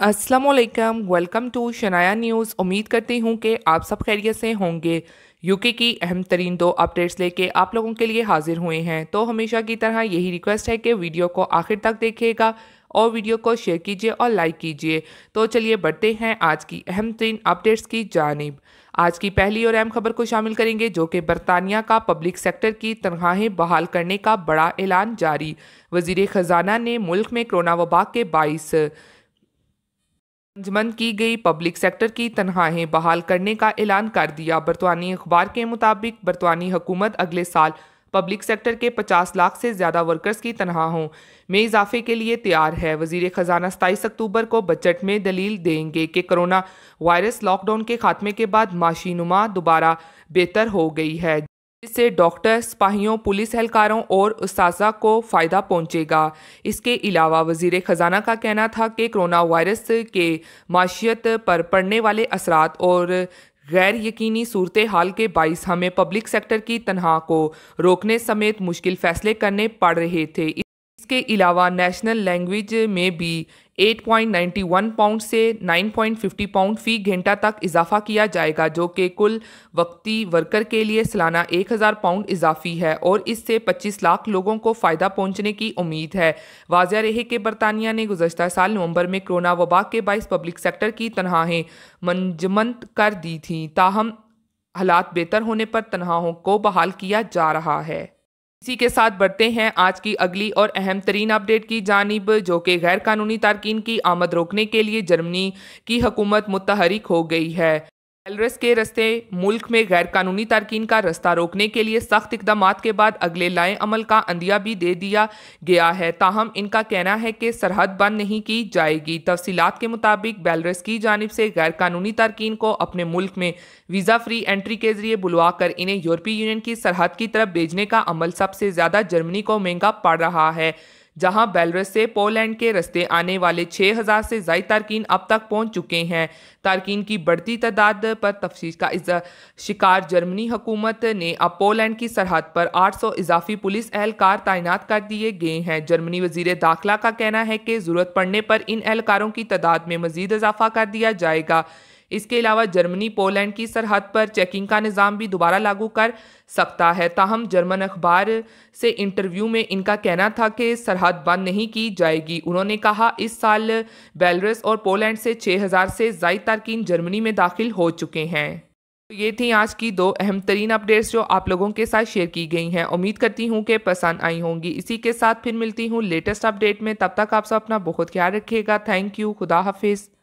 Aslam welcome to Shanaya news उम्मीद करती हूँ कि आप सब खैरियत से होंगे यूके की अहम तरीन दो अपडेट्स लेके आप लोगों के लिए हाजिर हुए हैं तो हमेशा की तरह यही रिक्वेस्ट है कि वीडियो को आखिर तक देखिएगा और वीडियो को शेयर कीजिए और लाइक कीजिए तो चलिए बढ़ते हैं आज की अहम तरीन अपडेट्स की जानब आज की पहली और अहम खबर को शामिल करेंगे जो कि बरतानिया का पब्लिक सेक्टर की तनख्वाहें बहाल करने का बड़ा ऐलान जारी वजीर ख़जाना ने मुल्क में कोरोना वबा के बाईस अंजमंद की गई पब्लिक सेक्टर की तनख्वाहें बहाल करने का ऐलान कर दिया बरतवानी अखबार के मुताबिक बरतवानी हुकूमत अगले साल पब्लिक सेक्टर के 50 लाख से ज़्यादा वर्कर्स की तनख्वाहों में इजाफे के लिए तैयार है वजीर ख़जाना सताईस अक्टूबर को बजट में दलील देंगे कि कोरोना वायरस लॉकडाउन के खात्मे के बाद माशी नुमा दोबारा बेहतर हो गई है इससे डॉक्टर सिपाहियों पुलिस एहलकारों और उसाजा को फ़ायदा पहुंचेगा इसके अलावा वजीर ख़जाना का कहना था कि कोरोना वायरस के माशियत पर पड़ने वाले असरात और गैर यकीनी सूरत हाल के बाईस हमें पब्लिक सेक्टर की तनहा को रोकने समेत मुश्किल फ़ैसले करने पड़ रहे थे इसके अलावा नेशनल लैंग्वेज में भी 8.91 पाउंड से 9.50 पाउंड फी घंटा तक इजाफा किया जाएगा जो कि कुल वक्ती वर्कर के लिए सालाना 1000 पाउंड इजाफी है और इससे 25 लाख लोगों को फ़ायदा पहुंचने की उम्मीद है वाजिया रहे कि बरतानिया ने गुजशत साल नवंबर में कोरोना वबा के बायस पब्लिक सेक्टर की तनहें मंजमंद कर दी थी ताहम हालात बेहतर होने पर तनहाहों को बहाल किया जा रहा है इसी के साथ बढ़ते हैं आज की अगली और अहम तरीन अपडेट की जानब जो कि गैर कानूनी तारकिन की आमद रोकने के लिए जर्मनी की हुकूमत मुतहरक हो गई है एलरस के रस्ते मुल्क में गैर कानूनी तारकिन का रास्ता रोकने के लिए सख्त इकदाम के बाद अगले लाए अमल का अंदिया भी दे दिया गया है ताहम इनका कहना है कि सरहद बंद नहीं की जाएगी तफसीत के मुताबिक बेलरस की जानब से गैर कानूनी तारकिन को अपने मुल्क में वीज़ा फ्री एंट्री के जरिए बुलवा कर इन्हें यूरोपीय यूनियन की सरहद की तरफ भेजने का अमल सबसे ज़्यादा जर्मनी को महंगा पड़ रहा है जहां बेलरस से पोलैंड के रास्ते आने वाले 6000 से जायद तारकिन अब तक पहुंच चुके हैं तारकिन की बढ़ती तादाद पर तफ्तीश का शिकार जर्मनी हुकूमत ने अब पोलैंड की सरहद पर 800 इजाफी पुलिस एहलकार तैनात कर दिए गए हैं जर्मनी वजीर दाखिला का कहना है कि ज़रूरत पड़ने पर इन एहलकारों की तादाद में मजीद इजाफा कर दिया जाएगा इसके अलावा जर्मनी पोलैंड की सरहद पर चेकिंग का निज़ाम भी दोबारा लागू कर सकता है ताहम जर्मन अखबार से इंटरव्यू में इनका कहना था कि सरहद बंद नहीं की जाएगी उन्होंने कहा इस साल बेलरस और पोलैंड से 6000 से जायद तारकिन जर्मनी में दाखिल हो चुके हैं तो ये थी आज की दो अहम तरीन अपडेट्स जो आप लोगों के साथ शेयर की गई हैं उम्मीद करती हूँ कि पसंद आई होंगी इसी के साथ फिर मिलती हूँ लेटेस्ट अपडेट में तब तक आप सब अपना बहुत ख्याल रखिएगा थैंक यू खुदा हाफिज़